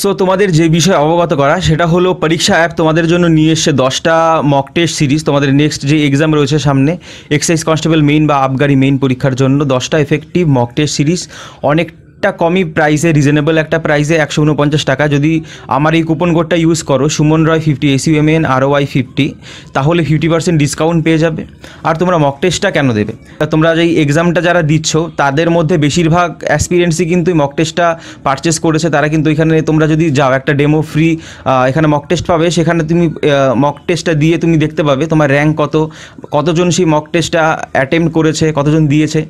So তোমাদের যে বিষয়ে অবগত করা সেটা হলো পরীক্ষা অ্যাপ তোমাদের জন্য নিয়ে এসছে দশটা মক টেস্ট সিরিজ তোমাদের নেক্সট যে এক্সাম রয়েছে সামনে এক্সাইজ কনস্টেবল মেইন বা আবগারি মেইন পরীক্ষার জন্য দশটা এফেক্টিভ মক টেস্ট সিরিজ অনেক অনেকটা কমই প্রাইসে রিজনেবল একটা প্রাইসে একশো উনপঞ্চাশ টাকা যদি আমার এই কুপন কোডটা ইউজ করো Suman Roy fifty S U M N R O Y fifty তাহলে ফিফটি পার্সেন্ট ডিসকাউন্ট পেয়ে যাবে আর তোমরা মক টেস্টটা কেন দেবে তোমরা যে এক্সামটা যারা দিচ্ছ তাদের মধ্যে বেশিরভাগ অ্যাসপিরিয়েন্সই কিন্তু মক টেস্টটা পারচেস করেছে তারা কিন্তু এখানে তোমরা যদি যাও একটা ডেমো ফ্রি এখানে মক টেস্ট পাবে সেখানে তুমি মক টেস্টটা দিয়ে তুমি দেখতে পাবে তোমার র্যাঙ্ক কত কতজন সেই মক টেস্টটা অ্যাটেম্প করেছে কতজন দিয়েছে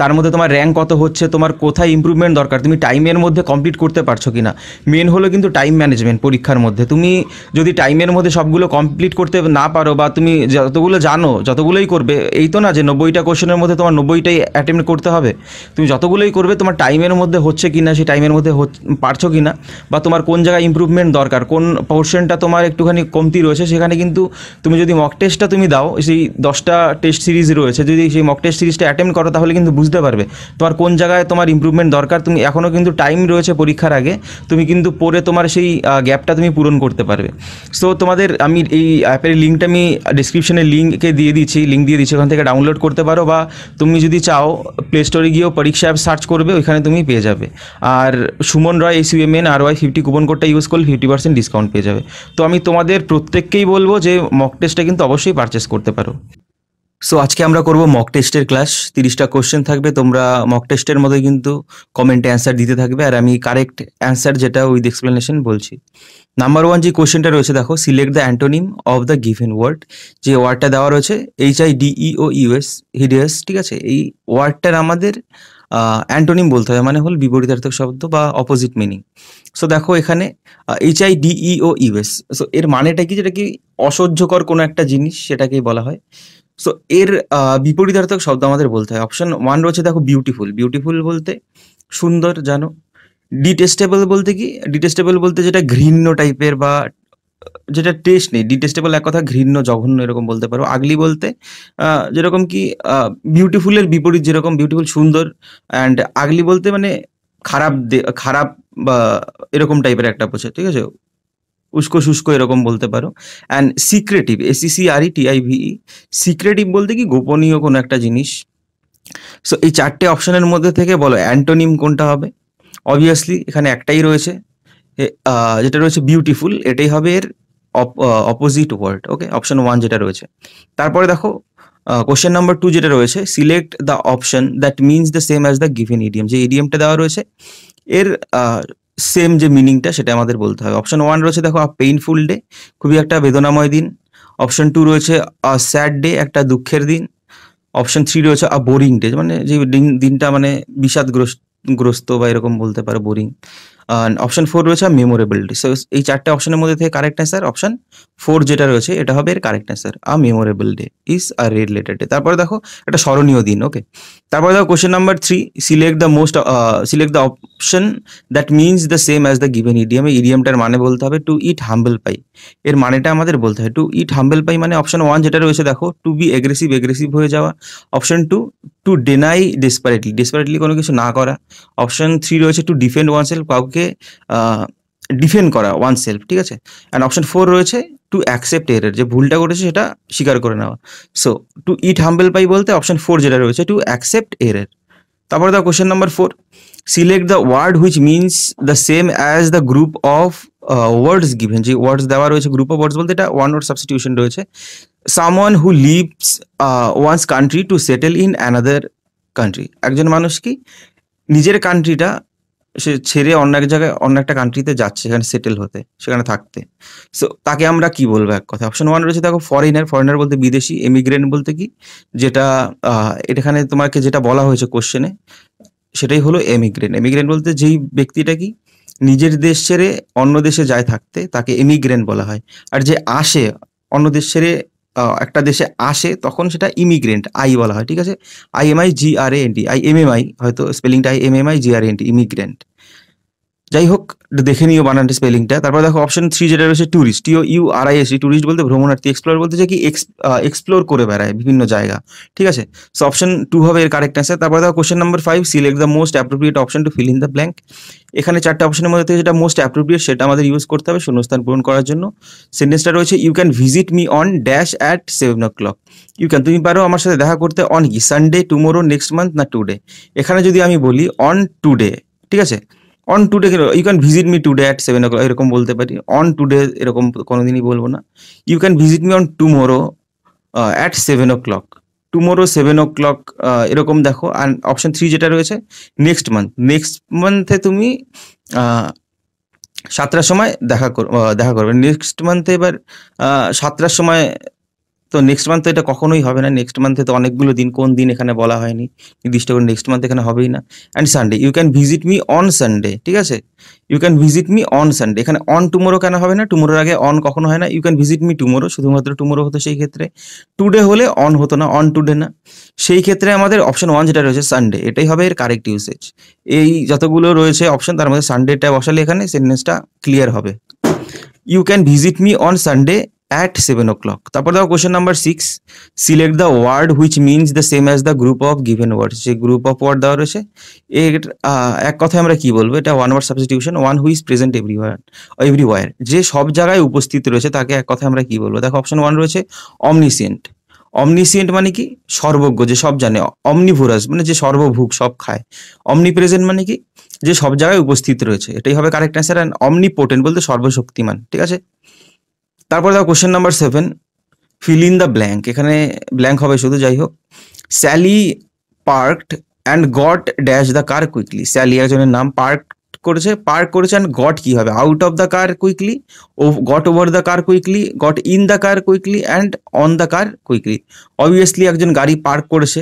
তার মধ্যে তোমার র্যাঙ্ক কত হচ্ছে তোমার কোথায় ইম্প্রুভমেন্ট দরকার তুমি টাইমের মধ্যে কমপ্লিট করতে পারছো কি না মেন হলো কিন্তু টাইম ম্যানেজমেন্ট পরীক্ষার মধ্যে তুমি যদি টাইমের মধ্যে সবগুলো কমপ্লিট করতে না পারো বা তুমি যতগুলো জানো যতগুলোই করবে এই তো না যে নব্বইটা কোশ্চেনের মধ্যে তোমার নব্বইটাই অ্যাটেম্প করতে হবে তুমি যতগুলোই করবে তোমার টাইমের মধ্যে হচ্ছে কি না সেই টাইমের মধ্যে পারছো কি না বা তোমার কোন জায়গায় ইম্প্রুভমেন্ট দরকার কোন পোর্শনটা তোমার একটুখানি কমতি রয়েছে সেখানে কিন্তু তুমি যদি মক টেস্টটা তুমি দাও সেই দশটা টেস্ট সিরিজ রয়েছে যদি সেই মক টেস্ট সিরিজটা অ্যাটেম্প করো তাহলে কিন্তু বুঝতে পারবে তোমার কোন জায়গায় তোমার ইম্প্রুভমেন্ট দরকার দরকার তুমি এখনও কিন্তু টাইম রয়েছে পরীক্ষার আগে তুমি কিন্তু পরে তোমার সেই গ্যাপটা তুমি পূরণ করতে পারবে সো তোমাদের আমি এই অ্যাপের লিঙ্কটা আমি ডিসক্রিপশনে লিঙ্কে দিয়ে দিচ্ছি লিঙ্ক দিয়ে দিচ্ছি ওখান থেকে ডাউনলোড করতে পারো বা তুমি যদি চাও প্লে স্টোরে গিয়েও পরীক্ষা অ্যাপ সার্চ করবে ওইখানে তুমি পেয়ে যাবে আর Suman Roy S N R Y fifty coupon কোডটা ইউজ করলে ফিফটি পার্সেন্ট ডিসকাউন্ট পেয়ে যাবে তো আমি তোমাদের প্রত্যেককেই বলবো যে মক টেস্টটা কিন্তু অবশ্যই পারচেস করতে পারো সো আজকে আমরা করব মক টেস্টের ক্লাস তিরিশটা কোশ্চেন থাকবে তোমরা মক টেস্টের মধ্যে কিন্তু কমেন্টে অ্যান্সার দিতে থাকবে আর আমি কারেক্ট অ্যান্সার যেটা উইথ এক্সপ্লেনেশন বলছি নাম্বার ওয়ান যে কোশ্চেনটা রয়েছে দেখো select the antonym of the given word যে ওয়ার্ডটা দেওয়া রয়েছে H I D E O U S hideous ঠিক আছে এই ওয়ার্ডটার আমাদের অ্যান্টোনিম বলতে হবে মানে হল বিপরীতার্থক শব্দ বা অপোজিট মিনিং সো দেখো এখানে H I D E O U S so এর মানেটা কি যেটা কি অসহ্যকর কোনো একটা জিনিস সেটাকেই বলা হয় সো এর বিপরীতার্থক শব্দ আমাদের বলতে হয় অপশন ওয়ান রয়েছে দেখো বিউটিফুল বিউটিফুল বলতে সুন্দর জানো ডিটেস্টেবল বলতে কি ডিটেস্টেবল বলতে যেটা ঘৃণ্য টাইপের বা যেটা টেস্ট নেই ডিটেস্টেবল এক কথা ঘৃণ্য জঘন্য এরকম বলতে পারো আগলি বলতে যেরকম কি বিউটিফুলের বিপরীত যেরকম বিউটিফুল সুন্দর অ্যান্ড আগলি বলতে মানে খারাপ খারাপ বা এরকম টাইপের একটা বোঝে ঠিক আছে উস্কো শুষ্ক এরকম বলতে পারো and secretive S E C R E T I V secretive বলতে কি গোপনীয় কোনো একটা জিনিস সো এই চারটে অপশনের মধ্যে থেকে বলো অ্যান্টোনিম কোনটা হবে অবভিয়াসলি এখানে একটাই রয়েছে যেটা রয়েছে বিউটিফুল এটাই হবে এর opposite word okay option one যেটা রয়েছে তারপরে দেখো কোশ্চেন নাম্বার টু যেটা রয়েছে select the option that means the same as the given idiom যে ইডিএমটা দেওয়া রয়েছে এর সেম যে মিনিংটা সেটা আমাদের বলতে হবে অপশন ওয়ান রয়েছে দেখো আ পেইনফুল ডে খুবই একটা বেদনাময় দিন অপশন টু রয়েছে আ স্যাড ডে একটা দুঃখের দিন অপশন থ্রি রয়েছে আ বোরিং ডে মানে যে দিনটা মানে বিষাদগ্রস্ত গ্রস্ত বা এরকম বলতে পারো বোরিং অপশন ফোর রয়েছে মেমোরেবল ডে সো এই চারটে অপশনের মধ্যে থেকে কারেক্ট অ্যান্সার অপশন ফোর যেটা রয়েছে এটা হবে এর correct answer a memorable day is a related day তারপরে দেখো একটা স্মরণীয় দিন ওকে তারপরে দেখো question number three select the most select the option that means the same as the given idiom এই ইডিয়ামটার মানে বলতে হবে টু ইট হাম্বেল পাই এর মানেটা আমাদের বলতে হয় টু ইট হাম্বেল পাই মানে অপশন ওয়ান যেটা রয়েছে দেখো টু বি এগ্রেসিভ এগ্রেসিভ হয়ে যাওয়া option two to deny desperately desperately কোনো কিছু না করা অপশন থ্রি রয়েছে টু ডিফেন্ড ওয়ান সেলফ কাউকে ডিফেন্ড করা ওয়ান সেলফ ঠিক আছে অ্যান্ড অপশন ফোর রয়েছে টু অ্যাকসেপ্ট এর যে ভুলটা করেছে সেটা স্বীকার করে নেওয়া so to eat humble pie বলতে অপশন ফোর যেটা রয়েছে টু অ্যাকসেপ্ট এর তারপরে দাও question number four select the word which means the same as the group of words given যে ওয়ার্ডস দেওয়া রয়েছে গ্রুপ অফ ওয়ার্ডস বলতে এটা ওয়ান ওয়ার্ড সাবস্টিটিউশন রয়েছে someone who leaves one's country to settle in another country একজন মানুষ কি নিজের কান্ট্রিটা সে ছেড়ে অন্য এক জায়গায় অন্য একটা কান্ট্রিতে যাচ্ছে সেখানে সেটেল হতে সেখানে থাকতে সো তাকে আমরা কি বলবো এক কথা অপশন ওয়ান রয়েছে দেখো ফরেনার ফরেনার বলতে বিদেশি এমিগ্রেন্ট বলতে কি যেটা এটাখানে তোমাকে যেটা বলা হয়েছে কোশ্চেনে সেটাই হলো এমিগ্রেন্ট এমিগ্রেন্ট বলতে যেই ব্যক্তিটা কি নিজের দেশ ছেড়ে অন্য দেশে যায় থাকতে তাকে এমিগ্রেন্ট বলা হয় আর যে আসে অন্য দেশ ছেড়ে একটা দেশে আসে তখন সেটা ইমিগ্রেন্ট আই বলা হয় ঠিক আছে I M I G R N T I M M I হয়তো স্পেলিংটা I M M I G R N T immigrant যাই হোক দেখে নিও বানানটি স্পেলিংটা তারপর দেখো অপশন থ্রি যেটা রয়েছে tourist T O U R I S tourist বলতে ভ্রমণার্থী এক্সপ্লোর বলতে যে কি এক্সপ্লোর করে বেড়ায় বিভিন্ন জায়গা ঠিক আছে সো অপশন টু হবে এর কারেক্ট অ্যান্সার তারপর দেখো question number five select the most appropriate option to fill in the blank এখানে চারটে অপশনের মধ্যে থেকে যেটা মোস্ট অ্যাপ্রোপ্রিয়েট সেটা আমাদের ইউজ করতে হবে শূন্যস্থান পূরণ করার জন্য সেন্টেন্সটা রয়েছে you can visit me on dash at seven o'clock you can তুমি পারো আমার সাথে দেখা করতে অন কি সানডে টুমোরো নেক্সট মান্থ না টুডে এখানে যদি আমি বলি অন টুডে ঠিক আছে on today you can visit me today at seven o'clock এরকম বলতে পারি অন টুডে এরকম কোনোদিনই বলবো না you can visit me on tomorrow at seven o'clock tomorrow seven o'clock এরকম দেখো আর অপশন থ্রি যেটা রয়েছে নেক্সট মান্থ নেক্সট মান্থে তুমি uh, সাতটার সময় দেখা দেখা করবে নেক্সট মান্থে এবার uh, সাতটার সময় তো নেক্সট মান্থ তো এটা কখনোই হবে না নেক্সট মান্থে তো অনেকগুলো দিন কোন দিন এখানে বলা হয়নি নির্দিষ্ট করে নেক্সট মান্থ এখানে হবেই না and Sunday you can visit me on Sunday ঠিক আছে you can visit me on Sunday এখানে অন টুমোরো কেন হবে না টুমোরোর আগে অন কখনো হয় না you can visit me tomorrow শুধুমাত্র টুমোরো হতো সেই ক্ষেত্রে টুডে হলে অন হতো না অন টুডে না সেই ক্ষেত্রে আমাদের অপশন ওয়ান যেটা রয়েছে সানডে এটাই হবে এর কারেক্ট ইউসেজ এই যতগুলো রয়েছে অপশন তার মধ্যে সানডেটা বসালে এখানে সেন্টেন্সটা ক্লিয়ার হবে you can visit me on Sunday at seven o'clock তারপর দেখো question number six select the word which means the same as the group of given word যে গ্রুপ অফ ওয়ার্ড দেওয়া রয়েছে এর এক কথায় আমরা কি বলবো এটা one word substitution one who's present everywhere everywhere যে সব জায়গায় উপস্থিত রয়েছে তাকে এক কথায় আমরা কি বলবো দেখো অপশন ওয়ান রয়েছে অমনিসিয়েন্ট অমনিসিয়েন্ট মানে কি সর্বজ্ঞ যে সব জানে অমনিভোরাস মানে যে সর্বভুক সব খায় অমনি প্রেজেন্ট মানে কি যে সব জায়গায় উপস্থিত রয়েছে এটাই হবে correct answer and omnipotent বলতে সর্বশক্তিমান ঠিক আছে তারপরে দেখো question number seven fill in the blank এখানে ব্ল্যাঙ্ক হবে শুধু যাই হোক Sally parked and got dash the car quickly Sally একজনের নাম পার্ক করেছে পার্ক করেছে অ্যান্ড গট কি হবে out of the car quickly ও got over the car quickly got in the car quickly and on the car quickly obviously একজন গাড়ি park করেছে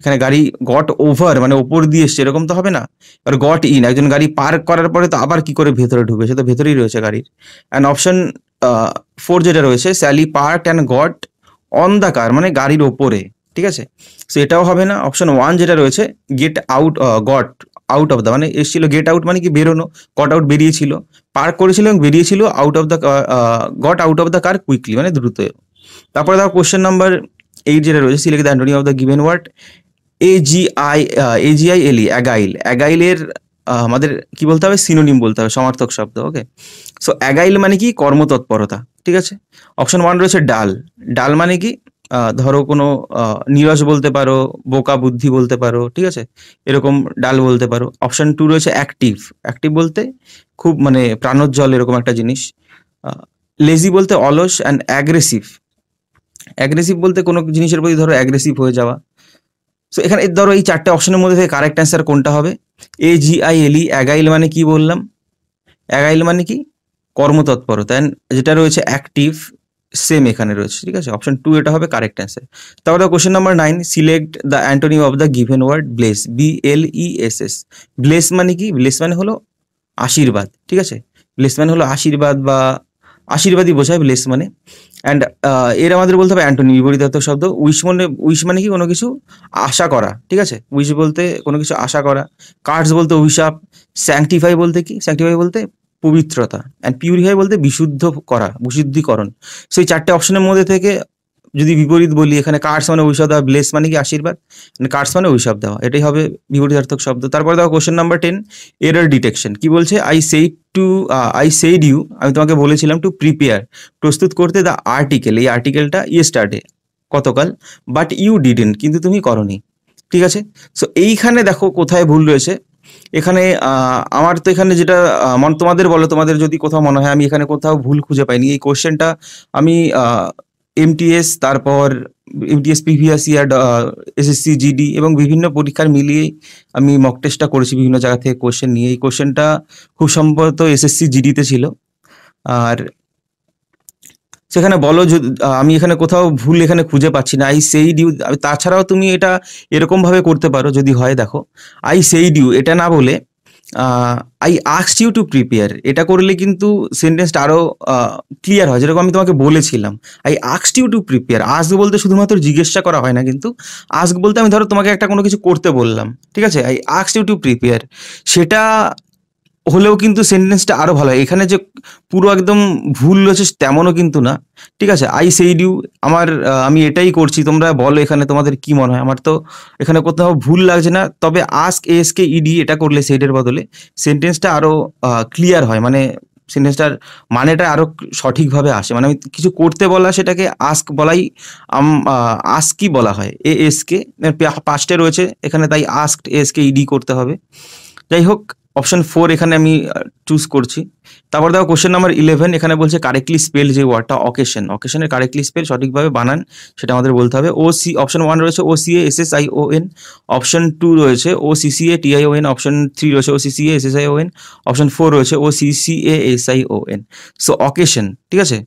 এখানে গাড়ি গট ওভার মানে ওপর দিয়ে এসছে এরকম তো হবে না আর গট ইন একজন গাড়ি পার্ক করার পরে তো আবার কি করে ভেতরে ঢুকে সে তো ভেতরেই রয়েছে গাড়ির অ্যান্ড অপশন ফোর যেটা রয়েছে Sally park and got on the car মানে গাড়ির ওপরে ঠিক আছে সো এটাও হবে না অপশন ওয়ান যেটা রয়েছে get out got out of the মানে এসেছিল গেট আউট মানে কি বেরোনো গট আউট বেরিয়েছিল পার্ক করেছিল এবং বেরিয়েছিল out of the got out of the car quickly মানে দ্রুত তারপরে তার কোশ্চেন নাম্বার এইট যেটা রয়েছে select the antonym of the given word AGI AGI এলি অ্যাগাইল অ্যাগাইলের আমাদের কি বলতে হবে সিনোনিম বলতে হবে সমার্থক শব্দ ওকে সো অ্যাগাইল মানে কি কর্মতৎপরতা ঠিক আছে অপশন ওয়ান রয়েছে ডাল ডাল মানে কি ধরো কোনো নিরস বলতে পারো বোকা বুদ্ধি বলতে পারো ঠিক আছে এরকম ডাল বলতে পারো অপশন টু রয়েছে অ্যাক্টিভ অ্যাক্টিভ বলতে খুব মানে প্রাণোজ্জ্বল এরকম একটা জিনিস লেজি বলতে অলস অ্যান্ড অ্যাগ্রেসিভ অ্যাগ্রেসিভ বলতে কোনো জিনিসের প্রতি ধরো অ্যাগ্রেসিভ হয়ে যাওয়া সো এখানে ধরো এই চারটে অপশনের মধ্যে থেকে কারেক্ট অ্যান্সার কোনটা হবে এ জি আই এল ই অ্যাগাইল মানে কি বললাম অ্যাগাইল মানে কি কর্মতৎপরতা যেটা রয়েছে অ্যাক্টিভ সেম এখানে রয়েছে ঠিক আছে অপশন টু এটা হবে কারেক্ট অ্যান্সার তারপরে question number nine select the antonym of the given word bless B L E S S bless মানে কি ব্লেস মানে হলো আশীর্বাদ ঠিক আছে ব্লেস মানে হলো আশীর্বাদ বা আশীর্বাদই বোঝায় ব্লেস মানে অ্যান্ড এর আমাদের বলতে হবে অ্যান্টনি বিপরীত শব্দ উইশ মানে উইশ মানে কি কোনো কিছু আশা করা ঠিক আছে উইশ বলতে কোনো কিছু আশা করা কার্ডস বলতে অভিশাপ স্যাংটিফাই বলতে কি স্যাংটিফাই বলতে পবিত্রতা অ্যান্ড পিউরিফাই বলতে বিশুদ্ধ করা বিশুদ্ধিকরণ সেই চারটে অপশনের মধ্যে থেকে যদি বিপরীত বলি এখানে কার্স মানে ঐসব দেওয়া ব্লেস মানে কি আশীর্বাদ কার্স মানে ঐসব দেওয়া এটাই হবে বিপরীতার্থক শব্দ তারপরে দেখো question number ten error detection কি বলছে আই সেই টু আই সেইড ইউ আমি তোমাকে বলেছিলাম টু প্রিপেয়ার প্রস্তুত করতে দ্য আর্টিকেল এই আর্টিকেলটা ইয়ে স্টার্টে কতকাল বাট ইউ ডিডেন কিন্তু তুমি করনি ঠিক আছে সো এইখানে দেখো কোথায় ভুল রয়েছে এখানে আমার তো এখানে যেটা মন তোমাদের বলো তোমাদের যদি কোথাও মনে হয় আমি এখানে কোথাও ভুল খুঁজে পাইনি এই কোশ্চেনটা আমি এমটিএস তারপর এমটিএস পিভিএসি আর এসএসসি জিডি এবং বিভিন্ন পরীক্ষার মিলিয়ে আমি মক টেস্টটা করেছি বিভিন্ন জায়গা থেকে কোশ্চেন নিয়ে এই কোশ্চেনটা খুব সম্ভবত এসএসসি জিডিতে ছিল আর সেখানে বলো আমি এখানে কোথাও ভুল এখানে খুঁজে পাচ্ছি না আই সেই ডিউ তাছাড়াও তুমি এটা এরকমভাবে করতে পারো যদি হয় দেখো আই সেই ডিউ এটা না বলে I asked you to prepare এটা করলে কিন্তু সেন্টেন্সটা আরও ক্লিয়ার হয় যেরকম আমি তোমাকে বলেছিলাম I asked you to prepare ask বলতে শুধুমাত্র জিজ্ঞাসা করা হয় না কিন্তু আস্ক বলতে আমি ধরো তোমাকে একটা কোনো কিছু করতে বললাম ঠিক আছে I asked you to prepare সেটা হলেও কিন্তু সেন্টেন্সটা আরো ভালো হয় এখানে যে পুরো একদম ভুল রয়েছে তেমনও কিন্তু না ঠিক আছে আই সেই ডিউ আমার আমি এটাই করছি তোমরা বলো এখানে তোমাদের কি মনে হয় আমার তো এখানে কোথাও ভুল লাগছে না তবে আস্ক এস কে ইডি এটা করলে সেইডের বদলে সেন্টেন্সটা আরো ক্লিয়ার হয় মানে সেন্টেন্সটার মানেটা আরো সঠিকভাবে আসে মানে আমি কিছু করতে বলা সেটাকে আস্ক বলাই আস্কি বলা হয় এ কে পাস্টে রয়েছে এখানে তাই আস্ক কে ইডি করতে হবে যাই হোক অপশন ফোর এখানে আমি চুজ করছি তারপর দেখো কোশ্চেন নাম্বার ইলেভেন এখানে বলছে কারেক্টলি স্পেল যে ওয়ার্ডটা অকেশন অকেশনের কারেক্টলি স্পেল সঠিকভাবে বানান সেটা আমাদের বলতে হবে ও সি অপশন ওয়ান রয়েছে O C A S S I O N option two রয়েছে O C C A T I O N option three রয়েছে O C C A S S I O N option four রয়েছে O C C A S I O N so occasion ঠিক আছে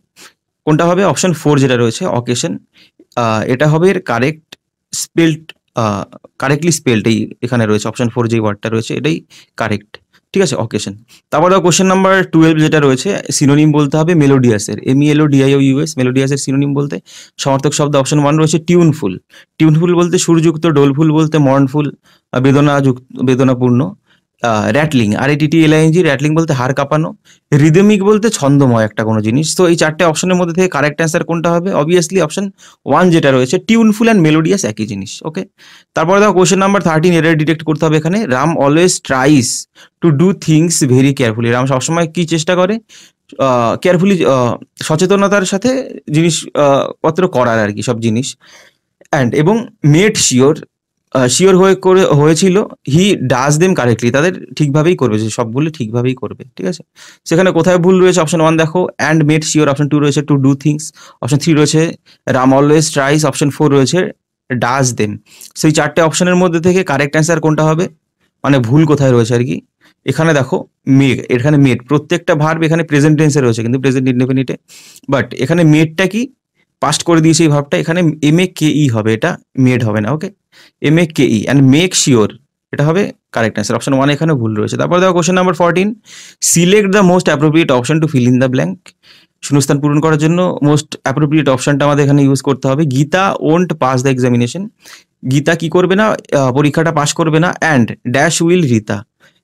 কোনটা হবে option four যেটা রয়েছে occasion এটা হবে এর কারেক্ট স্পেল্ড কারেক্টলি স্পেলড এই এখানে রয়েছে অপশন ফোর যে ওয়ার্ডটা রয়েছে এটাই কারেক্ট ঠিক আছে অকেশন তারপর কোশ্চেন নাম্বার টুয়েলভ যেটা রয়েছে সিনোনিম বলতে হবে মেলোডিয়াসের M E L O D I O U S মেলোডিয়াসের সিনোনিম বলতে সমর্থক শব্দ অপশন ওয়ান রয়েছে টিউনফুল টিউনফুল বলতে সুরযুক্ত ডোলফুল বলতে মর্নফুল বেদনাযুক্ত বেদনাপূর্ণ র্যাটলিং আর এটি টি এলআইএনজি র্যাটলিং বলতে হার কাঁপানো রিদমিক বলতে ছন্দময় একটা কোনো জিনিস তো এই চারটে অপশনের মধ্যে থেকে কারেক্ট অ্যান্সার কোনটা হবে অবভিয়াসলি অপশন ওয়ান যেটা রয়েছে টিউনফুল অ্যান্ড মেলোডিয়াস একই জিনিস ওকে তারপরে দেখো question number thirteen error detect করতে হবে এখানে Ram always tries to do things very carefully Ram সবসময় কী চেষ্টা করে কেয়ারফুলি সচেতনতার সাথে জিনিস পত্র করার আর কি সব জিনিস অ্যান্ড এবং মেড শিওর শিওর হয়ে করে হয়েছিল হি ডাজ দেম কারেক্টলি তাদের ঠিকভাবেই করবে যে সবগুলো ঠিকভাবেই করবে ঠিক আছে সেখানে কোথায় ভুল রয়েছে অপশন ওয়ান দেখো and made sure option two রয়েছে to do things option three রয়েছে Ram always tries option four রয়েছে ডাজ দেম সেই চারটে অপশনের মধ্যে থেকে কারেক্ট অ্যান্সার কোনটা হবে মানে ভুল কোথায় রয়েছে আর কি এখানে দেখো মেড এখানে মেড প্রত্যেকটা ভার্ব এখানে প্রেজেন্ট টেন্সে রয়েছে কিন্তু প্রেজেন্ট ইন্ডেফিনিটে বাট এখানে মেডটা কি পাস্ট করে দিয়েছি এই ভাবটা এখানে এম এ কে ই হবে এটা মেড হবে না okay M A K E and make sure এটা হবে কারেক্ট অ্যান্সার অপশন ওয়ান এখানে ভুল রয়েছে তারপর দেখো question number fourteen select the most appropriate option to fill in the blank শূন্যস্থান পূরণ করার জন্য মোস্ট অ্যাপ্রোপ্রিয়েট অপশনটা আমাদের এখানে ইউজ করতে হবে Gita won't pass the examination Gita কি করবে না পরীক্ষাটা পাস করবে না অ্যান্ড ড্যাশ উইল রীতা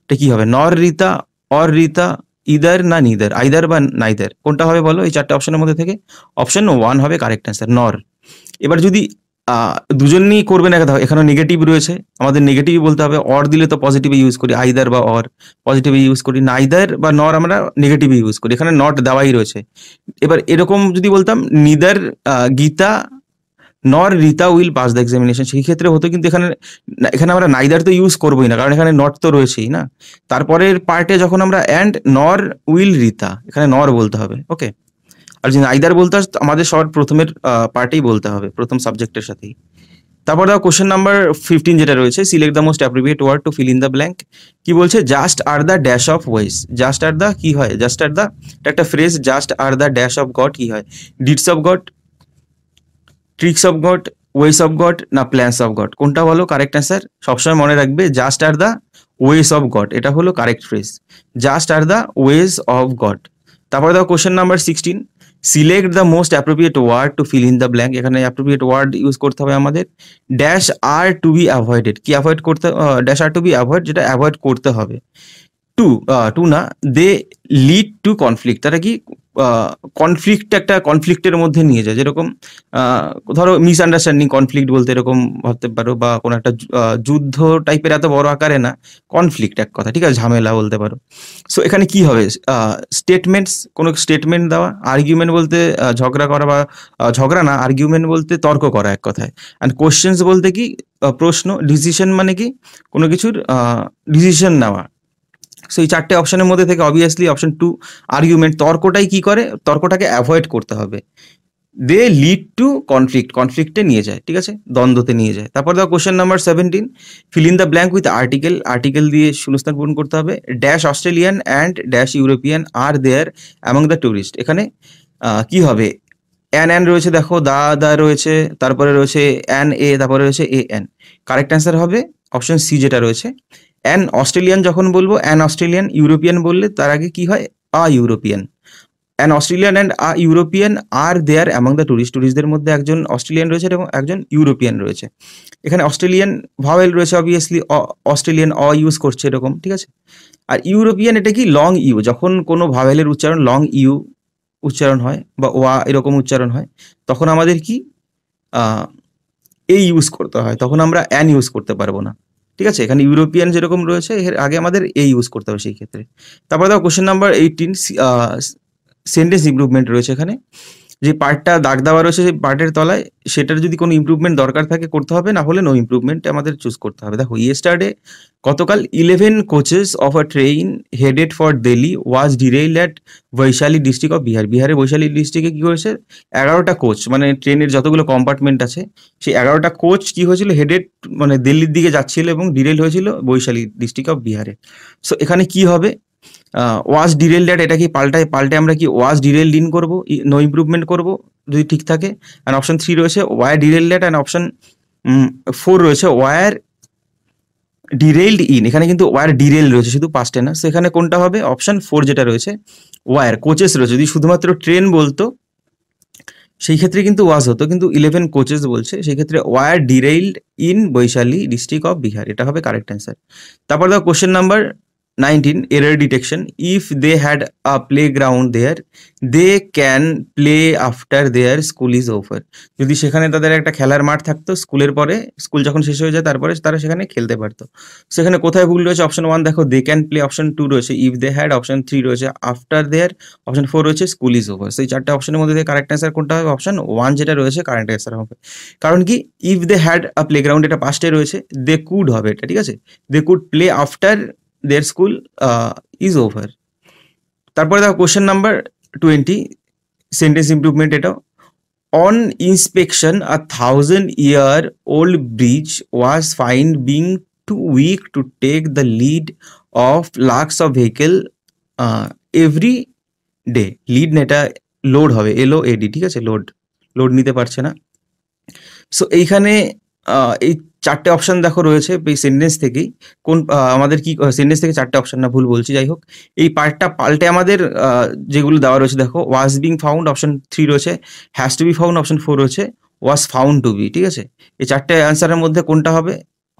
এটা কি হবে nor Rita or Rita either না নিদার আইদার বা নাইদার কোনটা হবে বলো এই চারটা অপশনের মধ্যে থেকে অপশন ওয়ান হবে কারেক্ট অ্যান্সার নর এবার যদি দুজনই করবেন কথা এখানে নেগেটিভ রয়েছে আমাদের নেগেটিভ বলতে হবে অর দিলে তো পজিটিভ ইউজ করি আইদার বা অর পজিটিভ ইউজ করি নাইদার বা নর আমরা নেগেটিভ ইউজ করি এখানে নট দেওয়াই রয়েছে এবার এরকম যদি বলতাম neither Gita nor Rita will pass the examination সেই ক্ষেত্রে হতো কিন্তু এখানে এখানে আমরা নাইদার তো ইউজ করবোই না কারণ এখানে নট তো রয়েছেই না তারপরের পার্টে যখন আমরা অ্যান্ড নর উইল রিতা এখানে নর বলতে হবে ওকে আর যদি নাইদার বলতে হয় আমাদের সবার প্রথমের পার্টেই বলতে হবে প্রথম সাবজেক্টের সাথেই তারপর দাও কোশ্চেন নাম্বার ফিফটিন যেটা রয়েছে select the most appropriate word to fill in the blank কি বলছে just are the dash of ways just are the কি হয় জাস্ট আর দ্য একটা phrase just are the dash of God কি হয় deeds of God tricks of God ways of God না plans of God কোনটা বলো correct answer সবসময় মনে রাখবে just are the ways of God এটা হলো correct phrase just are the ways of God তারপরে দেখো question number sixteen select the most appropriate word to fill in the blank এখানে অ্যাপ্রোপ্রিয়েট ওয়ার্ড ইউজ করতে হবে আমাদের dash are to be avoided কি avoid করতে dash are to be avoid যেটা avoid করতে হবে টু টু না দে লিড টু কনফ্লিক্ট তারা কি কনফ্লিক্ট একটা কনফ্লিক্টের মধ্যে নিয়ে যায় যেরকম ধরো মিস আন্ডারস্ট্যান্ডিং কনফ্লিক্ট বলতে এরকম ভাবতে পারো বা কোনো একটা যুদ্ধ টাইপের এত বড় আকারে না কনফ্লিক্ট এক কথা ঠিক আছে ঝামেলা বলতে পারো সো এখানে কি হবে স্টেটমেন্টস কোনো স্টেটমেন্ট দেওয়া আর্গুমেন্ট বলতে ঝগড়া করা বা ঝগড়া না আর্গিউমেন্ট বলতে তর্ক করা এক কথায় অ্যান্ড কোশ্চেন্স বলতে কি প্রশ্ন ডিসিশন মানে কি কোনো কিছুর ডিসিশন নেওয়া সেই এই চারটে অপশনের মধ্যে থেকে অবভিয়াসলি অপশন টু আর্গুমেন্ট তর্কটাই কি করে তর্কটাকে অ্যাভয়েড করতে হবে দে লিড টু কনফ্লিক্ট কনফ্লিক্টে নিয়ে যায় ঠিক আছে দ্বন্দ্বতে নিয়ে যায় তারপর দেখো question number seventeen fill in the blank with article article দিয়ে শূন্যস্থান পূরণ করতে হবে dash Australian and dash European are there among the tourist এখানে কি হবে অ্যান অ্যান রয়েছে দেখো দা দা রয়েছে তারপরে রয়েছে অ্যান এ তারপরে রয়েছে এ অ্যান কারেক্ট অ্যান্সার হবে অপশন সি যেটা রয়েছে অ্যান অস্ট্রেলিয়ান যখন বলবো অ্যান অস্ট্রেলিয়ান ইউরোপিয়ান বললে তার আগে কি হয় a European an Australian and a European are there among the tourist টুরিস্টদের মধ্যে একজন অস্ট্রেলিয়ান রয়েছে এবং একজন ইউরোপিয়ান রয়েছে এখানে অস্ট্রেলিয়ান ভাওয়েল রয়েছে অবভিয়াসলি অস্ট্রেলিয়ান অ ইউজ করছে এরকম ঠিক আছে আর ইউরোপিয়ান এটা কি লং ইউ e যখন কোনো ভাওয়েলের উচ্চারণ লং ইউ e উচ্চারণ হয় বা ওয়া এরকম উচ্চারণ হয় তখন আমাদের কি এ ইউজ করতে হয় তখন আমরা অ্যান ইউজ করতে পারবো না ঠিক আছে এখানে ইউরোপিয়ান যেরকম রয়েছে এর আগে আমাদের এ ইউজ করতে হবে সেই ক্ষেত্রে তারপরে দেখো question number eighteen sentence improvement রয়েছে এখানে যে পার্টটা দাগ দেওয়া রয়েছে সেই পার্টের তলায় সেটার যদি কোনো ইম্প্রুভমেন্ট দরকার থাকে করতে হবে না হলে নো ইম্প্রুভমেন্ট আমাদের চুজ করতে হবে দেখো ইয়েস্টারডে গতকাল eleven coaches of a train headed for Delhi was derail at Vaishali district of Bihar বিহারে বৈশালী ডিস্ট্রিক্টে কী হয়েছে এগারোটা কোচ মানে ট্রেনের যতগুলো কম্পার্টমেন্ট আছে সেই এগারোটা কোচ কী হয়েছিল হেডেড মানে দিল্লির দিকে যাচ্ছিল এবং ডিরেইল হয়েছিল বৈশালী ডিস্ট্রিক্ট অফ বিহারে সো এখানে কি হবে ওয়াজ ডিরেল ড্যাট এটা কি পাল্টায় পাল্টে আমরা কি ওয়াজ ডিরেল ইন করবো নো ইম্প্রুভমেন্ট করবো যদি ঠিক থাকে অ্যান্ড অপশন থ্রি রয়েছে were derailed at and option four রয়েছে ওয়ার ডিরেইলড ইন এখানে কিন্তু ওয়ার ডিরেল রয়েছে শুধু পাঁচটে না সেখানে কোনটা হবে অপশন ফোর যেটা রয়েছে ওয়ার কোচেস রয়েছে যদি শুধুমাত্র ট্রেন বলতো সেই ক্ষেত্রে কিন্তু ওয়াজ হতো কিন্তু ইলেভেন কোচেস বলছে সেই ক্ষেত্রে were derailed in Vaishali district of Bihar এটা হবে কারেক্ট অ্যান্সার তারপর দেখো question number 19 error detection if they had a playground there they can play after their school is over যদি সেখানে তাদের একটা খেলার মাঠ থাকতো স্কুলের পরে স্কুল যখন শেষ হয়ে যায় তারপরে তারা সেখানে খেলতে পারতো সেখানে কোথায় ভুল রয়েছে অপশন ওয়ান দেখো they can play option two রয়েছে if they had option three রয়েছে আফটার দেয়ার অপশন ফোর রয়েছে স্কুল ইজ ওভার সেই চারটে অপশনের মধ্যে দিয়ে কারেক্ট অ্যান্সার কোনটা হবে অপশন ওয়ান যেটা রয়েছে কারেক্ট অ্যান্সার হবে কারণ কি if they had a playground এটা পাস্টে রয়েছে দে কুড হবে এটা ঠিক আছে they could play after their school is over তারপরে দেখো question number twenty sentence improvement এটাও on inspection a thousand year old bridge was fine being too weak to take the lead of lakhs of vehicle every day lead না এটা load হবে এলো এডি ঠিক আছে load load নিতে পারছে না সো এইখানে এই চারটে অপশন দেখো রয়েছে এই সেন্টেন্স থেকেই কোন আমাদের কি সেন্টেন্স থেকে চারটে অপশন না ভুল বলছি যাই হোক এই পার্টটা পাল্টে আমাদের যেগুলো দেওয়া রয়েছে দেখো was being found option three রয়েছে has to be found option four রয়েছে ওয়াজ ফাউন্ড টু বি ঠিক আছে এই চারটে অ্যান্সারের মধ্যে কোনটা হবে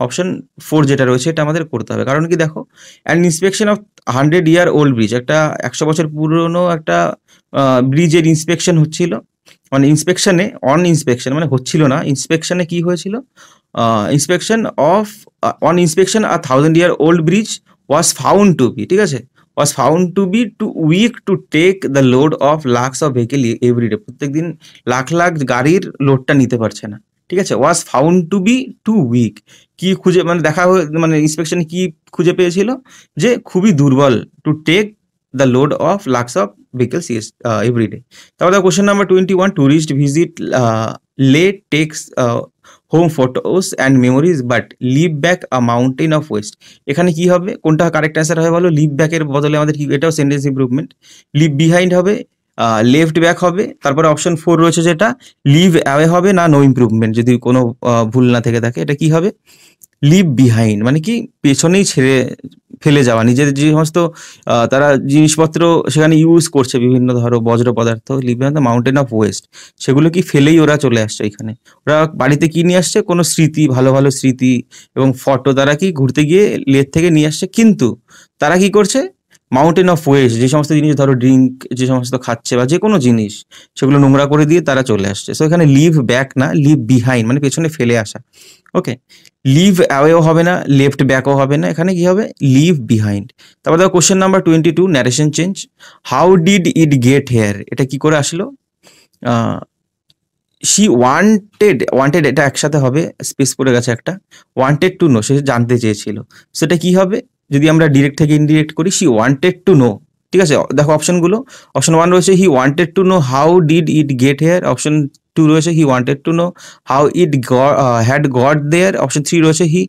অপশন ফোর যেটা রয়েছে এটা আমাদের করতে হবে কারণ কি দেখো and inspection of hundred year old bridge একটা একশো বছর পুরনো একটা ব্রিজের ইন্সপেকশন হচ্ছিল মানে ইন্সপেকশনে অন ইন্সপেকশন মানে হচ্ছিল না ইন্সপেকশনে কি হয়েছিল inspection of on inspection a thousand year old bridge was found to be ঠিক আছে was found to be too weak to take the load of lakhs of vehicle everyday প্রত্যেক দিন লাখ লাখ গাড়ির লোডটা নিতে পারছে না ঠিক আছে was found to be too weak কি খুঁজে মানে দেখা মানে ইন্সপেকশন কি খুঁজে পেয়েছিল যে খুবই দুর্বল to take the load of lakhs of vehicles yes, uh, every day. তারপর question number twenty one tourist visit Leh takes home photos and memories but leave back a mountain of waste এখানে কি হবে কোনটা কারেক্ট অ্যান্সার হবে বলো leave ব্যাকের বদলে আমাদের কি এটাও সেন্টেন্স ইমপ্রুভমেন্ট লিভ বিহাইন্ড হবে লেফট uh, ব্যাক হবে তারপরে অপশন ফোর রয়েছে যেটা লিভ অ্যাওয়ে হবে না নো ইম্প্রুভমেন্ট যদি কোনো uh, ভুল না থেকে থাকে এটা কি হবে লিভ বিহাইন্ড মানে কি পেছনেই ছেড়ে ফেলে যাওয়া নিজের যে সমস্ত তারা জিনিসপত্র সেখানে ইউজ করছে বিভিন্ন ধরো বজ্র পদার্থ leave the mountain of waste সেগুলো কি ফেলেই ওরা চলে আসছে এখানে ওরা বাড়িতে কি নিয়ে আসছে কোনো স্মৃতি ভালো ভালো স্মৃতি এবং ফটো তারা কি ঘুরতে গিয়ে লেট থেকে নিয়ে আসছে কিন্তু তারা কি করছে মাউন্টেন অফ ওয়েস্ট যে সমস্ত জিনিস ধরো ড্রিঙ্ক যে সমস্ত খাচ্ছে বা যে কোনো জিনিস সেগুলো নোংরা করে দিয়ে তারা চলে আসছে সো এখানে লিভ ব্যাক না লিভ বিহাইন্ড মানে পেছনে ফেলে আসা ওকে লিভ অ্যাওয়েও হবে না লেফট ব্যাকও হবে না এখানে কি হবে লিভ বিহাইন্ড তারপর দেখো question number twenty two narration change how did it get here এটা কি করে আসলো শি ওয়ান্টেড ওয়ান্টেড এটা একসাথে হবে স্পেস পড়ে গেছে একটা ওয়ান্টেড টু নো সে জানতে চেয়েছিল সেটা কি হবে যদি আমরা ডিরেক্ট থেকে ইনডিরেক্ট করি শি ওয়ান্টেড টু নো ঠিক আছে দেখো অপশনগুলো অপশন ওয়ান রয়েছে he wanted to know how did it get here option two রয়েছে he wanted to know how it had got there option three রয়েছে he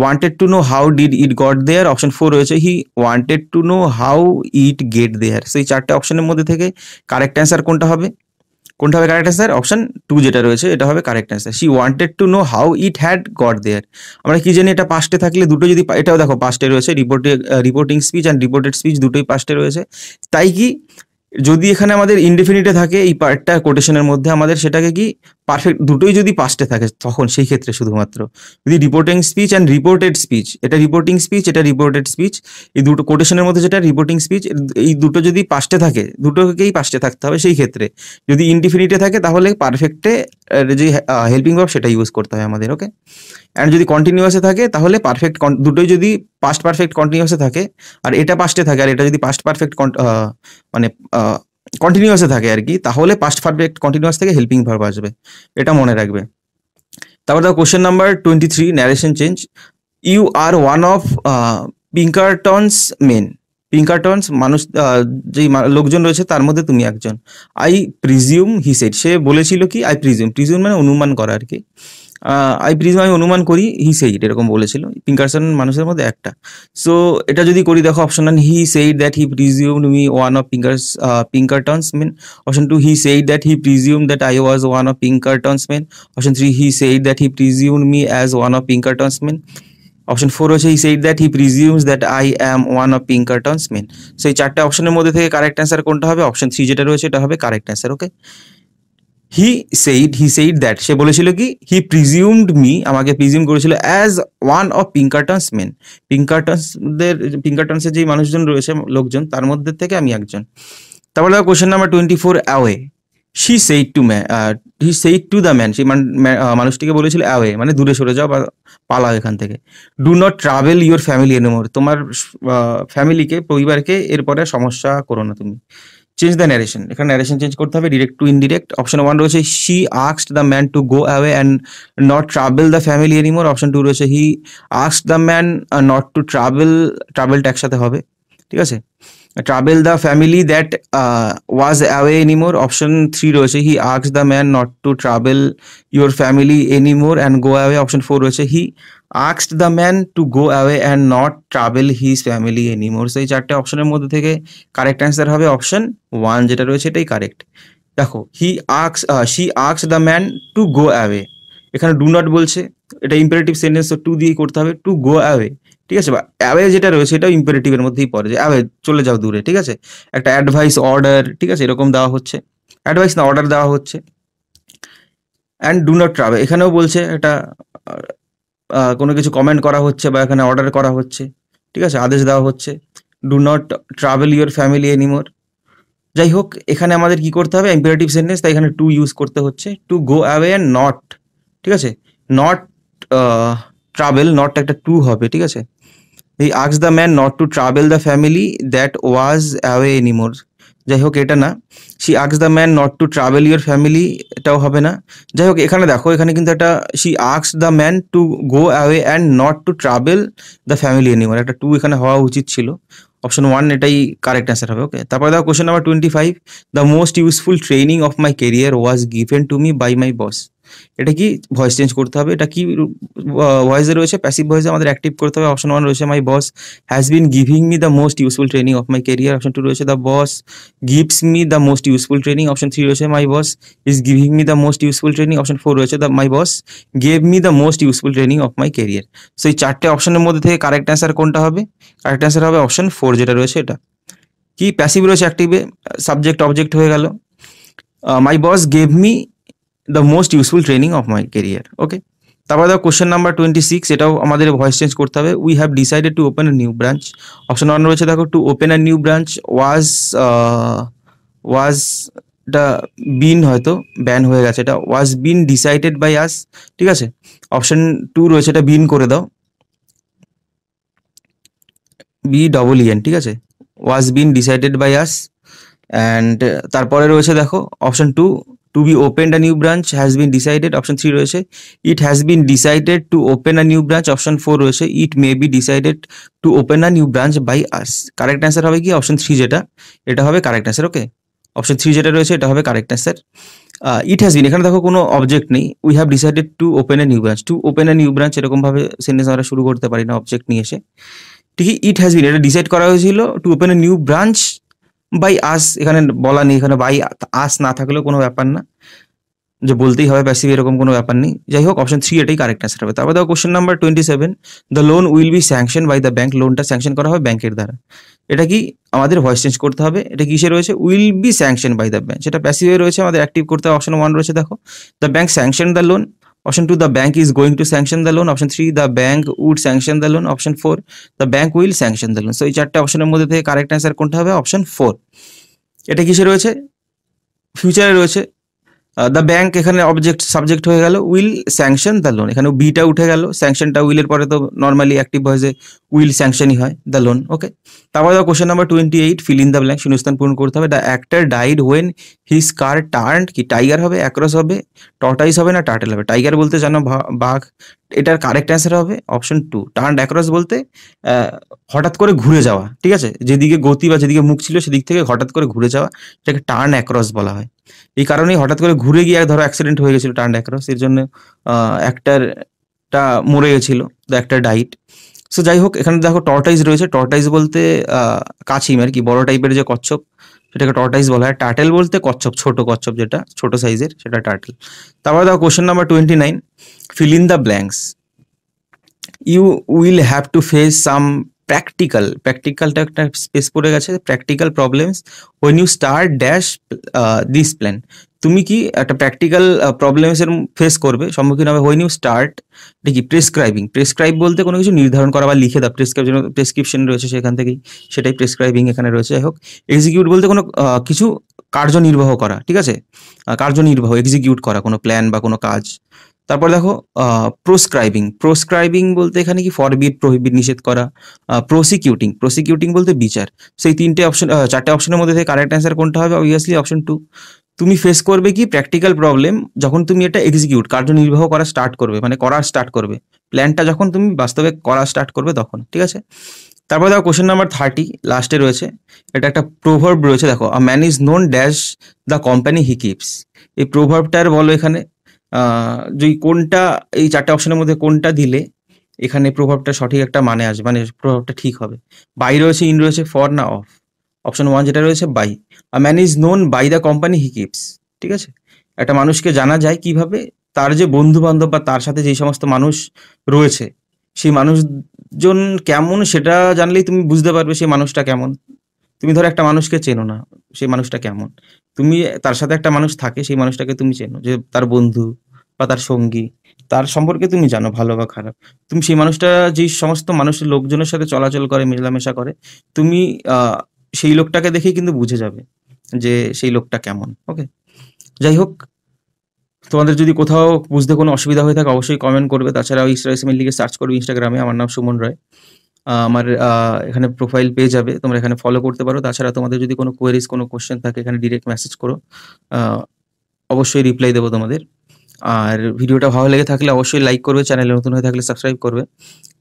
wanted to know how did it got there option four রয়েছে he wanted to know how it get there সেই চারটে অপশনের মধ্যে থেকে correct answer কোনটা হবে কোনটা হবে কারেক্ট অ্যান্সার অপশন টু যেটা রয়েছে এটা হবে correct answer she wanted to know how it had got there আমরা কি জানি এটা পাস্টে থাকলে দুটো যদি এটাও দেখো পাস্টে রয়েছে রিপোর্টে reporting speech and reported speech দুটোই পাস্টে রয়েছে তাই কি যদি এখানে আমাদের ইনডিফিনিটে থাকে এই পার্টটা কোটেশনের মধ্যে আমাদের সেটাকে কি পারফেক্ট দুটোই যদি পাস্টে থাকে তখন সেই ক্ষেত্রে শুধুমাত্র যদি reporting speech and reported speech এটা রিপোর্টিং স্পিচ এটা রিপোর্টেড স্পিচ এই দুটো কোটেশনের মধ্যে যেটা রিপোর্টিং স্পিচ এই দুটো যদি পাস্টে থাকে দুটোকেই পাস্টে থাকতে হবে সেই ক্ষেত্রে যদি ইনডিফিনিটে থাকে তাহলে পারফেক্টে যে হেল্পিং ভাব সেটা ইউজ করতে হয় আমাদের ওকে অ্যান্ড যদি কন্টিনিউয়াসে থাকে তাহলে পারফেক্ট দুটোই যদি পাস্ট পারফেক্ট কন্টিনিউসে থাকে আর এটা পাস্টে থাকে আর এটা যদি পাস্ট পারফেক্ট মানে কন্টিনিউয়াসে থাকে আর কি তাহলে পাস্ট পারফেক্ট কন্টিনিউয়াস থেকে হেল্পিং ভার্ব আসবে এটা মনে রাখবে তারপর দেখো question number twenty three narration change you are one of Pinkerton's men Pinkerton's মানুষ যেই লোকজন রয়েছে তার মধ্যে তুমি একজন আই প্রিজিউম হি সেট সে বলেছিল কি আই প্রিজিউম প্রিজিউম মানে অনুমান করা আর কি আই প্রিজম আমি অনুমান করি হি সেইড এরকম বলেছিল পিঙ্কারসন মানুষের মধ্যে একটা সো এটা যদি করি দেখো option one he said that he presume me one of Pinkers Pinkerton's men option two he said that he presume that I was one of Pinkerton's men option three he said that he presume me as one of Pinkerton's men option four হচ্ছে he said that he presumes that I am one of Pinkerton's men সেই চারটা অপশনের মধ্যে থেকে correct answer কোনটা হবে option three যেটা রয়েছে এটা হবে correct answer okay he said he said that সে বলেছিল কি হি প্রিজিউমড মি আমাকে প্রিজিউম করেছিল as one of Pinkerton's men পিঙ্কারটনসদের পিঙ্কারটনসের যেই মানুষজন রয়েছে লোকজন তার মধ্যে থেকে আমি একজন তারপরে দেখো question number twenty four away she said to man he said to the man সেই মানুষটিকে বলেছিল অ্যাওয়ে মানে দূরে সরে যাও বা পালাও এখান থেকে do not travel your family anymore তোমার ফ্যামিলিকে পরিবারকে এরপরে সমস্যা করো না তুমি চেঞ্জ দ্য ন্যারেশন এখানে ন্যারেশন চেঞ্জ করতে হবে direct to indirect option one রয়েছে শি আক্সড the man to go away and not travel the family anymore option two রয়েছে হি আক্সড the man not to travel ট্রাভেলটা একসাথে হবে ঠিক আছে travel the family that was away anymore option three রয়েছে হি asks the man not to travel your family anymore and go away option four রয়েছে he আক্সড the man to go away and not travel his family any anymore সেই চারটে অপশনের মধ্যে থেকে correct answer হবে option one যেটা রয়েছে এটাই কারেক্ট দেখো he asks she আক্স the man to go away এখানে ডু নট বলছে এটা ইম্পারেটিভ সেন্টেন্স তো টু দিয়ে করতে হবে টু গো অ্যাওয়ে ঠিক আছে বা অ্যাওয়ে যেটা রয়েছে এটাও ইম্পারেটিভের মধ্যেই পড়ে যে অ্যাওয়ে চলে যাও দূরে ঠিক আছে একটা অ্যাডভাইস অর্ডার ঠিক আছে এরকম দেওয়া হচ্ছে অ্যাডভাইস না অর্ডার দেওয়া হচ্ছে অ্যান্ড ডু নট ট্রাভেল এখানেও বলছে একটা কোনো কিছু কমেন্ট করা হচ্ছে বা এখানে অর্ডার করা হচ্ছে ঠিক আছে আদেশ দেওয়া হচ্ছে do not travel your family anymore যাই হোক এখানে আমাদের কি করতে হবে ইম্পারেটিভ সেন্টেন্স তাই এখানে টু ইউজ করতে হচ্ছে to go away and not ঠিক আছে নট ট্রাভেল নট একটা টু হবে ঠিক আছে এই আক্স the man not to travel the family that was away anymore যাই হোক এটা না she আক্স the man not to travel your family এটাও হবে না যাই হোক এখানে দেখো এখানে কিন্তু একটা she আক্স the man to go away and not to travel the family anymore একটা টু এখানে হওয়া উচিত ছিল অপশন ওয়ান এটাই কারেক্ট অ্যান্সার হবে ওকে তারপরে দেখো question number twenty five the most useful training of my career was given to me by my boss এটা কি ভয়েস চেঞ্জ করতে হবে এটা কি ভয়েসে রয়েছে প্যাসিভ ভয়েসে আমাদের অ্যাক্টিভ করতে হবে অপশন ওয়ান রয়েছে my boss has been giving me the most useful training of my career option two রয়েছে the boss gives me the most useful training option three রয়েছে my boss is giving me the most useful training option four রয়েছে the my boss gave me the most useful training of my career so এই চারটে অপশনের মধ্যে থেকে correct answer কোনটা হবে correct answer হবে অপশন ফোর যেটা রয়েছে এটা কি প্যাসিভ রয়েছে অ্যাক্টিভে সাবজেক্ট অবজেক্ট হয়ে গেল my boss gave me the most useful training of my career okay তারপর দেখো কোশ্চেন নাম্বার টোয়েন্টি সিক্স এটাও আমাদের ভয়েস চেঞ্জ করতে হবে we have decided to open a new branch option one রয়েছে দেখো to open a new branch was was এটা been হয়তো ব্যান হয়ে গেছে এটা ওয়াজ বিন ডিসাইডেড বাই আস ঠিক আছে অপশন টু রয়েছে এটা বিন করে দাও বি ডবল ইএন ঠিক আছে was been decided by us and তারপরে রয়েছে দেখো option two to be open a new branch has been decided option three রয়েছে it has been decided to open a new branch option four রয়েছে it may be decided to open a new branch by us correct answer হবে কি option three যেটা এটা হবে correct answer okay option three যেটা রয়েছে এটা হবে correct answer it has been এখানে দেখো কোনো অবজেক্ট নেই we have decided to open a new branch to open a new branch এরকমভাবে সেন্টেন্স আমরা শুরু করতে পারি না অবজেক্ট নিয়ে এসে ঠিকই ইট হ্যাজ বিন এটা ডিসাইড করা হয়েছিল to open a new branch by us এখানে বলা নেই এখানে বাই আস না থাকলেও কোনো ব্যাপার না যে বলতেই হবে প্যাসিভ এরকম কোনো ব্যাপার নেই যাই হোক অপশন থ্রি এটাই কারেক্ট অ্যান্সার হবে তারপর দেখো question number twenty seven the loan will be sanction by the bank লোনটা স্যাংশন করা হবে ব্যাংকের দ্বারা এটা কি আমাদের ভয়েস চেঞ্জ করতে হবে এটা কিসে রয়েছে will be sanction by the bank সেটা প্যাসিভে রয়েছে আমাদের অ্যাক্টিভ করতে অপশন ওয়ান রয়েছে দেখো the bank sanction the loan Option 2, the bank is going to sanction the loan. Option 3, the bank would sanction the loan. Option 4, the bank will sanction the loan. So, এই চারটে অপশনের মধ্যে থেকে correct answer কোনটা হবে option 4 এটা কিসে রয়েছে ফিউচারে রয়েছে দ্য ব্যাংক এখানে অবজেক্ট সাবজেক্ট হয়ে গেল উইল স্যাংশন দ্য লোন এখানে বিটা উঠে গেল স্যাংশনটা উইলের পরে তো নর্মালি অ্যাক্টিভ ভয়েসে উইল স্যাংশনই হয় দ্য লোন ওকে তারপর দেখো question number twenty eight fill in the blank শূন্যস্থান পূরণ করতে হবে the actor died when his car turn কি টাইগার হবে অ্যাক্রস হবে টটাইস হবে না টার্টেল হবে টাইগার বলতে জানো বাঘ এটার কারেক্ট অ্যান্সার হবে অপশন টু টার্ন অ্যাক্রস বলতে হঠাৎ করে ঘুরে যাওয়া ঠিক আছে যেদিকে গতি বা যেদিকে মুখ ছিল সেদিক থেকে হঠাৎ করে ঘুরে যাওয়া সেটাকে টার্ন অ্যাক্রস বলা হয় এই কারণেই হঠাৎ করে ঘুরে গিয়ে ধরো অ্যাক্সিডেন্ট হয়ে গেছিল টান্ড অ্যাক্রস এর জন্য অ্যাক্টারটা মরে গেছিল দ্য অ্যাক্টার ডাইট সো যাই হোক এখানে দেখো টর্টাইজ রয়েছে টর্টাইজ বলতে কাছিম আর কি বড় টাইপের যে কচ্ছপ সেটাকে টর্টাইজ বলা হয় টার্টেল বলতে কচ্ছপ ছোট কচ্ছপ যেটা ছোট সাইজের সেটা টার্টেল তারপরে দেখো question number twenty nine fill in the blanks you will have to face some practical প্র্যাকটিক্যালটা একটা স্পেস পড়ে গেছে practical problems when you star dash this plan তুমি কি একটা প্র্যাকটিক্যাল প্রবলেমসের ফেস করবে সম্মুখীন হবে ওয়েন ইউ স্টার্ট এটা কি প্রেসক্রাইবিং প্রেসক্রাইব বলতে কোনো কিছু নির্ধারণ করা বা লিখে দাও প্রেসক্রাইব যেন প্রেসক্রিপশন রয়েছে সেখান থেকেই সেটাই প্রেসক্রাইবিং এখানে রয়েছে যাই হোক এক্সিকিউট বলতে কোনো uh, কিছু কার্যনির্বাহ করা ঠিক আছে কার্যনির্বাহ এক্সিকিউট করা কোনো প্ল্যান বা কোনো কাজ তারপর দেখো প্রোস্ক্রাইবিং প্রোস্ক্রাইবিং বলতে এখানে কি ফরবিড প্রহিবিট নিষেধ করা প্রসিকিউটিং প্রসিকিউটিং বলতে বিচার সেই তিনটে অপশন চারটে অপশনের মধ্যে থেকে কারেক্ট অ্যান্সার কোনটা হবে অবভিয়াসলি অপশন টু তুমি ফেস করবে কি প্র্যাকটিক্যাল প্রবলেম যখন তুমি এটা এক্সিকিউট কার্যনির্বাহ করা স্টার্ট করবে মানে করা স্টার্ট করবে প্ল্যানটা যখন তুমি বাস্তবে করা স্টার্ট করবে তখন ঠিক আছে তারপর দেখো কোশ্চেন নাম্বার থার্টি লাস্টে রয়েছে এটা একটা প্রোভার্ব রয়েছে দেখো a man is known dash the company he keeps এই প্রোভার্বটার বলো এখানে যদি কোনটা এই চারটে অপশনের মধ্যে কোনটা দিলে এখানে প্রভাবটা সঠিক একটা মানে আসবে মানে প্রভাবটা ঠিক হবে বাই রয়েছে ইন রয়েছে ফর না অফ অপশন ওয়ান যেটা রয়েছে by a man is known by the company he keeps ঠিক আছে একটা মানুষকে জানা যায় কিভাবে তার যে বন্ধু বান্ধব বা তার সাথে যে সমস্ত মানুষ রয়েছে সেই মানুষজন কেমন সেটা জানলেই তুমি বুঝতে পারবে সেই মানুষটা কেমন তুমি ধরো একটা মানুষকে চেনো না সেই মানুষটা কেমন তুমি তার সাথে একটা মানুষ থাকে সেই মানুষটাকে তুমি চেনো যে তার বন্ধু বা তার সঙ্গী তার সম্পর্কে তুমি জানো ভালো বা খারাপ তুমি সেই মানুষটা যে সমস্ত মানুষের লোকজনের সাথে চলাচল করে মেলামেশা করে তুমি সেই লোকটাকে দেখেই কিন্তু বুঝে যাবে যে সেই লোকটা কেমন ওকে যাই হোক তোমাদের যদি কোথাও বুঝতে কোনো অসুবিধা হয়ে থাকে অবশ্যই কমেন্ট করবে তাছাড়া ইসরা ইসমাইল লিখে সার্চ করবে ইনস্টাগ্রামে আমার নাম সুমন রায় আমার এখানে প্রোফাইল পেয়ে যাবে তোমরা এখানে ফলো করতে পারো তাছাড়া তোমাদের যদি কোনো কোয়েরিজ কোনো কোয়েশ্চেন থাকে এখানে ডিরেক্ট মেসেজ করো অবশ্যই রিপ্লাই দেবো তোমাদের আর ভিডিওটা ভালো লেগে থাকলে অবশ্যই লাইক করবে চ্যানেলে নতুন হয়ে থাকলে সাবস্ক্রাইব করবে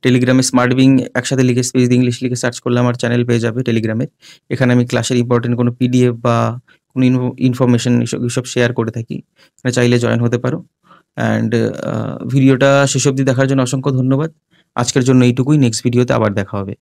টেলিগ্রামে স্মার্ট বিং একসাথে লিখে স্পেস দিয়ে ইংলিশ লিখে সার্চ করলে আমার চ্যানেল পেয়ে যাবে টেলিগ্রামের এখানে আমি ক্লাসের ইম্পর্টেন্ট কোনো পিডিএফ বা কোনো ইনফরমেশন এসব শেয়ার করে থাকি চাইলে জয়েন হতে পারো অ্যান্ড ভিডিওটা শেষ অবধি দেখার জন্য অসংখ্য ধন্যবাদ আজকের জন্য এইটুকুই নেক্সট ভিডিওতে আবার দেখা হবে